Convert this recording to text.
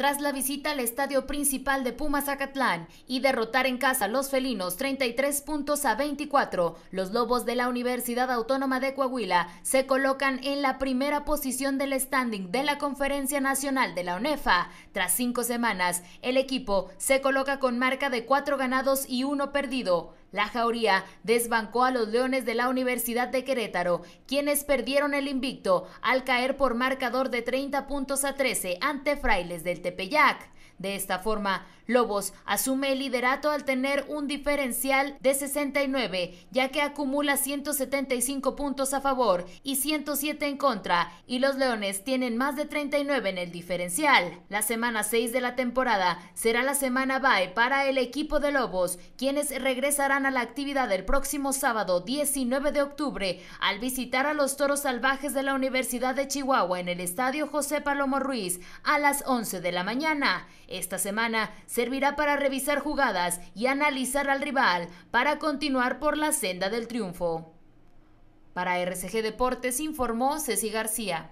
tras la visita al estadio principal de Pumas Zacatlán y derrotar en casa a los felinos 33 puntos a 24, los Lobos de la Universidad Autónoma de Coahuila se colocan en la primera posición del standing de la Conferencia Nacional de la UNEFA. Tras cinco semanas, el equipo se coloca con marca de cuatro ganados y uno perdido. La Jauría desbancó a los Leones de la Universidad de Querétaro, quienes perdieron el invicto al caer por marcador de 30 puntos a 13 ante Frailes del T. Pellac. De esta forma, Lobos asume el liderato al tener un diferencial de 69, ya que acumula 175 puntos a favor y 107 en contra, y los Leones tienen más de 39 en el diferencial. La semana 6 de la temporada será la semana bye para el equipo de Lobos, quienes regresarán a la actividad el próximo sábado 19 de octubre al visitar a los Toros Salvajes de la Universidad de Chihuahua en el Estadio José Palomo Ruiz a las 11 de la mañana. Esta semana servirá para revisar jugadas y analizar al rival para continuar por la senda del triunfo. Para RCG Deportes informó Ceci García.